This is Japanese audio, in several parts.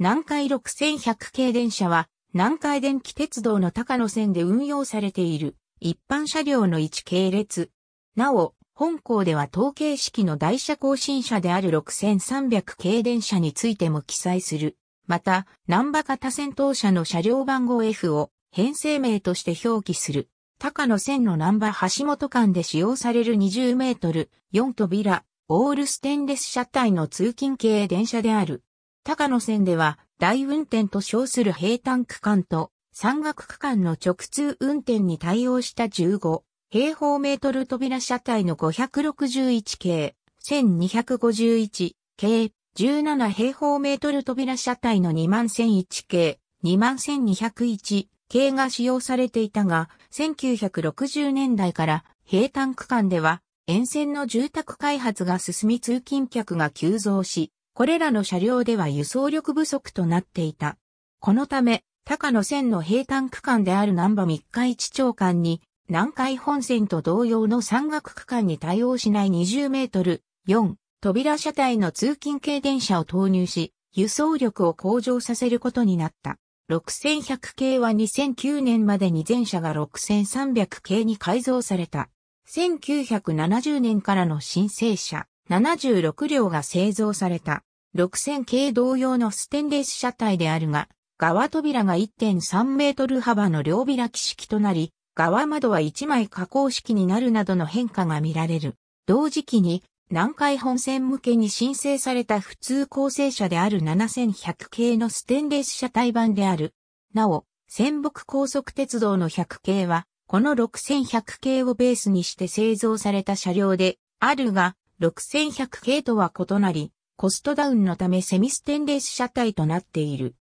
南海6100系電車は、南海電気鉄道の高野線で運用されている一般車両の一系列。なお、本校では統計式の台車更新車である6300系電車についても記載する。また、南波型戦闘車の車両番号 F を編成名として表記する。高野線の南波橋本間で使用される20メートル、4扉、オールステンレス車体の通勤系電車である。高野線では、大運転と称する平坦区間と、山岳区間の直通運転に対応した15平方メートル扉車体の561系、1251系、17平方メートル扉車体の21001系、21201系が使用されていたが、1960年代から平坦区間では沿線の住宅開発が進み通勤客が急増し、これらの車両では輸送力不足となっていた。このため、高野線の平坦区間である南波三日市長間に、南海本線と同様の山岳区間に対応しない20メートル4扉車体の通勤系電車を投入し、輸送力を向上させることになった。6100系は2009年までに全車が6300系に改造された。1970年からの申請車76両が製造された。6000系同様のステンレス車体であるが、側扉が1.3メートル幅の両開き式となり、側窓は1枚加工式になるなどの変化が見られる。同時期に南海本線向けに申請された普通構成車である7100系のステンレス車体版である。なお、仙北高速鉄道の100系は、この6100系をベースにして製造された車両であるが、6100系とは異なり、コストダウンのためセミステンレース車体となっている。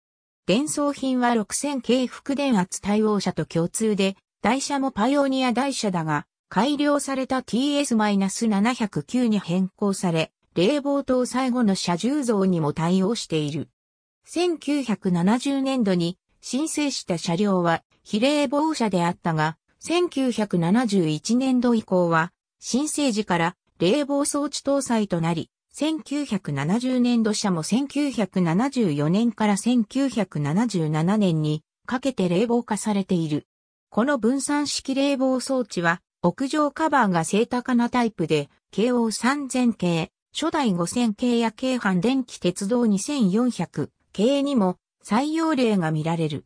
伝送品は6000系副電圧対応車と共通で、台車もパイオニア台車だが、改良された TS-709 に変更され、冷房搭載後の車重増にも対応している。1970年度に申請した車両は非冷房車であったが、1971年度以降は申請時から冷房装置搭載となり、1970年度社も1974年から1977年にかけて冷房化されている。この分散式冷房装置は屋上カバーが正高なタイプで、KO3000 系、初代5000系や京阪電気鉄道2400系にも採用例が見られる。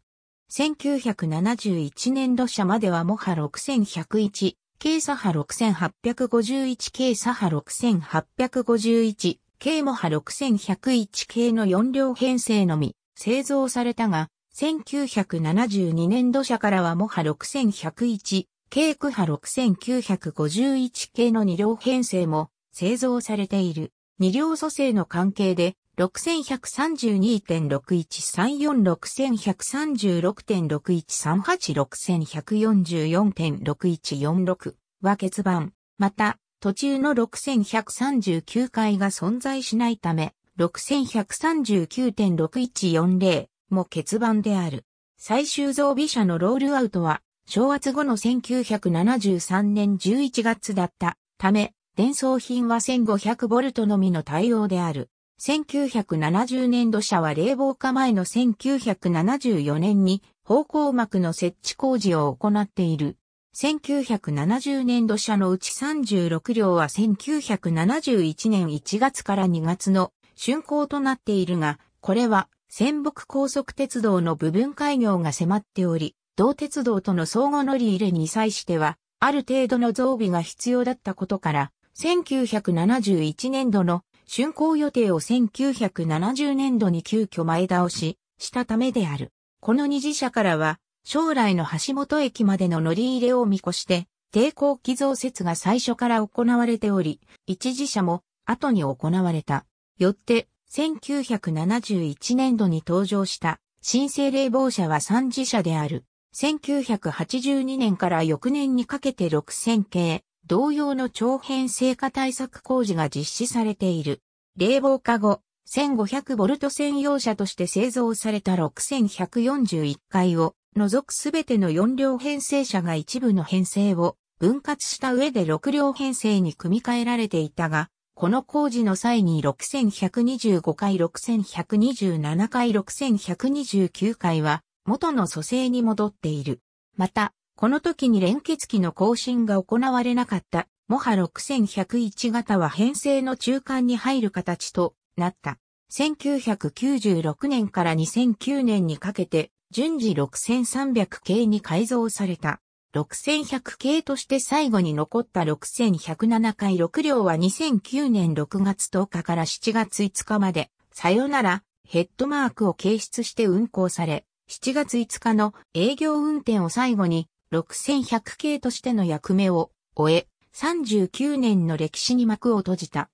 1971年度社まではもは6101、K 左派6851 K 左派6851 K モ派6101 K の4両編成のみ製造されたが、1972年度社からはモ派6101 K 区派6951 K の2両編成も製造されている。2両組成の関係で6132.6134,6136.6138,6144.6146は欠番。また、途中の6139回が存在しないため、6139.6140も欠番である。最終増備車のロールアウトは、昭圧後の1973年11月だったため、伝送品は 1500V のみの対応である。1970年度社は冷房化前の1974年に方向膜の設置工事を行っている。1970年度社のうち36両は1971年1月から2月の竣工となっているが、これは仙北高速鉄道の部分開業が迫っており、同鉄道との相互乗り入れに際しては、ある程度の増備が必要だったことから、1971年度の竣工予定を1970年度に急遽前倒ししたためである。この二次社からは、将来の橋本駅までの乗り入れを見越して、抵抗機増設が最初から行われており、一次社も後に行われた。よって、1971年度に登場した新生冷房車は三次車である。1982年から翌年にかけて6000系、同様の長編成果対策工事が実施されている。冷房化後、1500ボルト専用車として製造された6141回を除くすべての4両編成車が一部の編成を分割した上で6両編成に組み替えられていたが、この工事の際に6125回、6127回、6129回は元の蘇生に戻っている。また、この時に連結機の更新が行われなかった、モハ6101型は編成の中間に入る形となった。1996年から2009年にかけて、順次6300系に改造された。6100系として最後に残った6107回6両は2009年6月10日から7月5日まで、さよなら、ヘッドマークを掲出して運行され、7月5日の営業運転を最後に、6100系としての役目を終え、39年の歴史に幕を閉じた。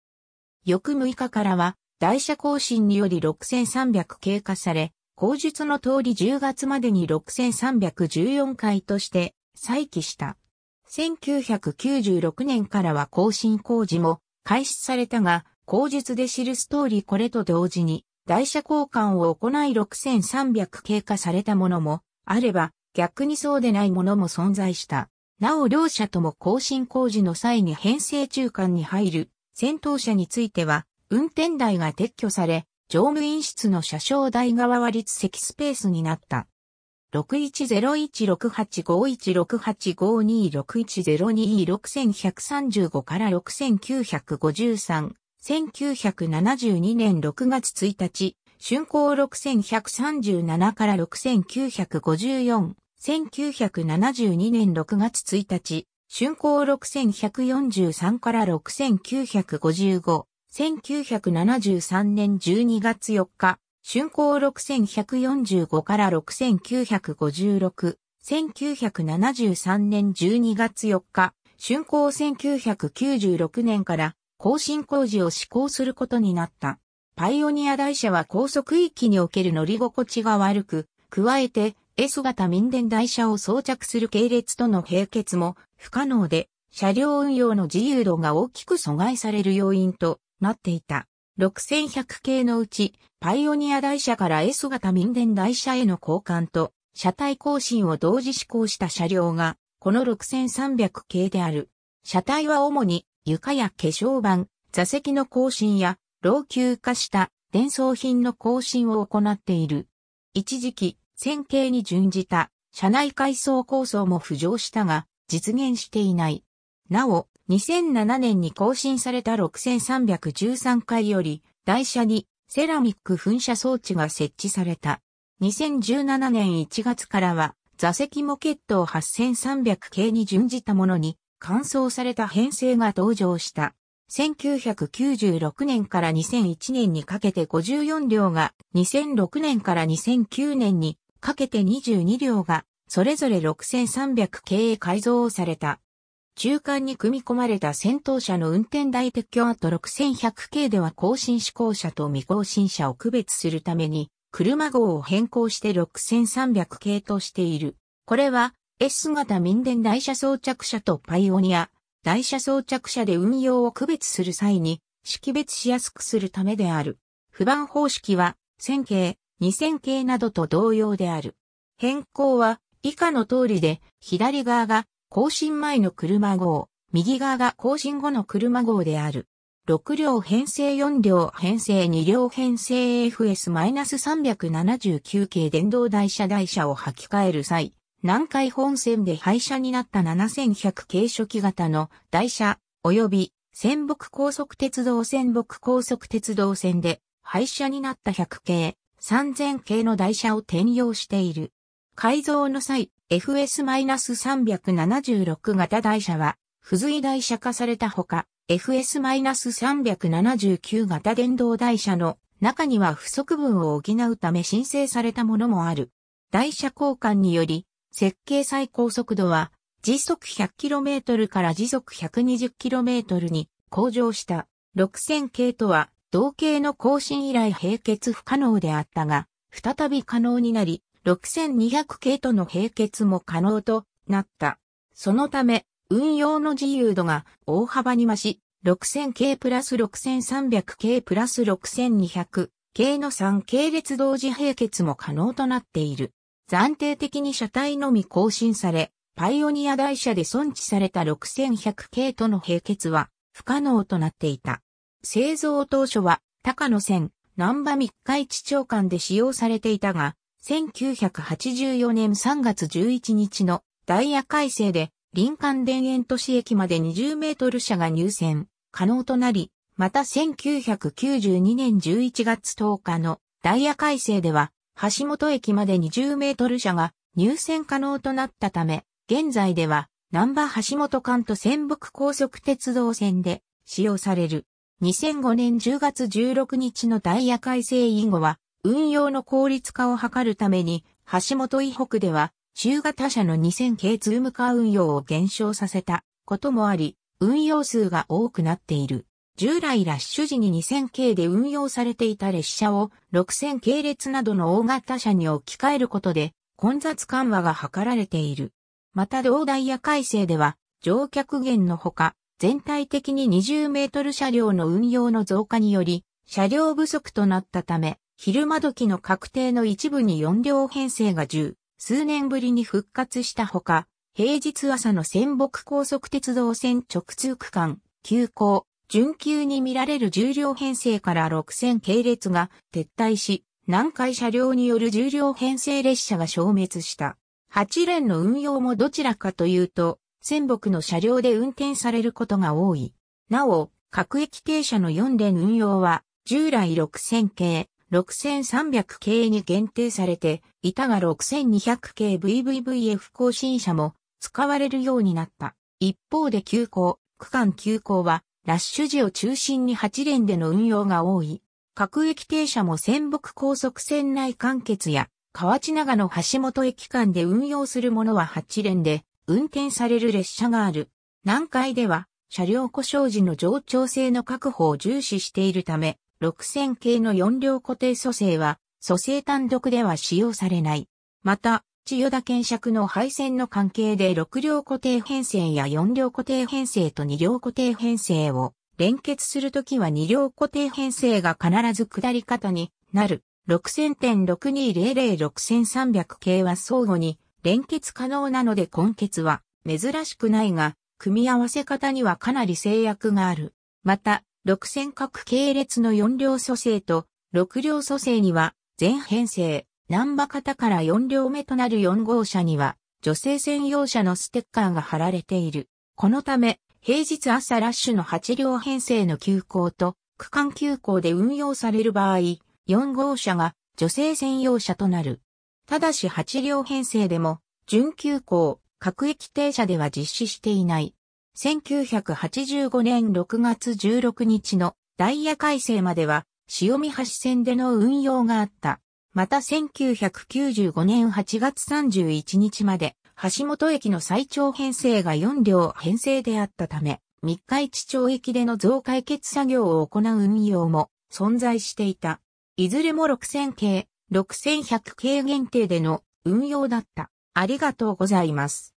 翌6日からは、台車更新により6300経過され、口述の通り10月までに6314回として再起した。1996年からは更新工事も開始されたが、口述で知るストーリーこれと同時に、台車交換を行い6300経過されたものもあれば、逆にそうでないものも存在した。なお両者とも更新工事の際に編成中間に入る先頭車については、運転台が撤去され、乗務員室の車掌台側は立席スペースになった。61016851685261026135から6953、1972年6月1日、春光6137から6954、1972年6月1日、春光6143から6955、1973年12月4日、春光6145から6956、1973年12月4日、春光1996年から更新工事を施行することになった。パイオニア台車は高速域における乗り心地が悪く、加えて S 型民電台車を装着する系列との並結も不可能で、車両運用の自由度が大きく阻害される要因となっていた。6100系のうち、パイオニア台車から S 型民電台車への交換と、車体更新を同時施行した車両が、この6300系である。車体は主に床や化粧板、座席の更新や老朽化した伝送品の更新を行っている。一時期、線形に準じた車内階層構想も浮上したが、実現していない。なお、2007年に更新された6313回より、台車にセラミック噴射装置が設置された。2017年1月からは、座席モケットを8300系に準じたものに、換装された編成が登場した。1996年から2001年にかけて54両が2006年から2009年にかけて22両が、それぞれ6300系へ改造された。中間に組み込まれた戦闘車の運転台撤去後6100系では更新志向車と未更新車を区別するために、車号を変更して6300系としている。これは、S 型民電台車装着車とパイオニア、台車装着車で運用を区別する際に、識別しやすくするためである。不番方式は、線形、2000系などと同様である。変更は以下の通りで、左側が更新前の車号、右側が更新後の車号である。6両編成4両編成2両編成 FS-379 系電動台車台車を履き替える際、南海本線で廃車になった7100系初期型の台車、及び仙北高速鉄道仙北高速鉄道線で廃車になった100系、3000系の台車を転用している。改造の際、FS-376 型台車は、付随台車化されたほか、FS-379 型電動台車の中には不足分を補うため申請されたものもある。台車交換により、設計最高速度は時速 100km から時速 120km に向上した6000系とは同系の更新以来並結不可能であったが、再び可能になり、6200系との並結も可能となった。そのため、運用の自由度が大幅に増し、6000系プラス6300系プラス6200系の3系列同時並結も可能となっている。暫定的に車体のみ更新され、パイオニア台車で存置された6100系との並結は不可能となっていた。製造当初は高野線南波密会地長間で使用されていたが、1984年3月11日のダイヤ改正で林間田園都市駅まで20メートル車が入線可能となり、また1992年11月10日のダイヤ改正では橋本駅まで20メートル車が入線可能となったため、現在では南波橋本間と仙北高速鉄道線で使用される。2005年10月16日のダイヤ改正以後は、運用の効率化を図るために、橋本以北では、中型車の2000系ツームカー運用を減少させたこともあり、運用数が多くなっている。従来ラッシュ時に2000系で運用されていた列車を6000系列などの大型車に置き換えることで、混雑緩和が図られている。また同ダイヤ改正では、乗客減のほか、全体的に20メートル車両の運用の増加により、車両不足となったため、昼間時の確定の一部に4両編成が10、数年ぶりに復活したほか、平日朝の仙北高速鉄道線直通区間、急行、準急に見られる10両編成から6線系列が撤退し、南海車両による10両編成列車が消滅した。8連の運用もどちらかというと、仙北の車両で運転されることが多い。なお、各駅停車の4連運用は、従来6000系、6300系に限定されて、いたが6200系 VVVF 更新車も使われるようになった。一方で急行、区間急行は、ラッシュ時を中心に8連での運用が多い。各駅停車も仙北高速線内完結や、河内長野橋本駅間で運用するものは8連で、運転される列車がある。南海では、車両故障時の冗長性の確保を重視しているため、6000系の4両固定蘇生は、蘇生単独では使用されない。また、千代田県尺の配線の関係で6両固定編成や4両固定編成と2両固定編成を連結するときは2両固定編成が必ず下り方になる。6000.6200-6300系は相互に連結可能なので根結は珍しくないが、組み合わせ方にはかなり制約がある。また、六線角系列の4両組成と6両組成には全編成、南波型から4両目となる4号車には女性専用車のステッカーが貼られている。このため、平日朝ラッシュの8両編成の急行と区間急行で運用される場合、4号車が女性専用車となる。ただし8両編成でも、準急行、各駅停車では実施していない。1985年6月16日のダイヤ改正までは、潮見橋線での運用があった。また1995年8月31日まで、橋本駅の最長編成が4両編成であったため、三日市町駅での増解決作業を行う運用も存在していた。いずれも6000系、6100系限定での運用だった。ありがとうございます。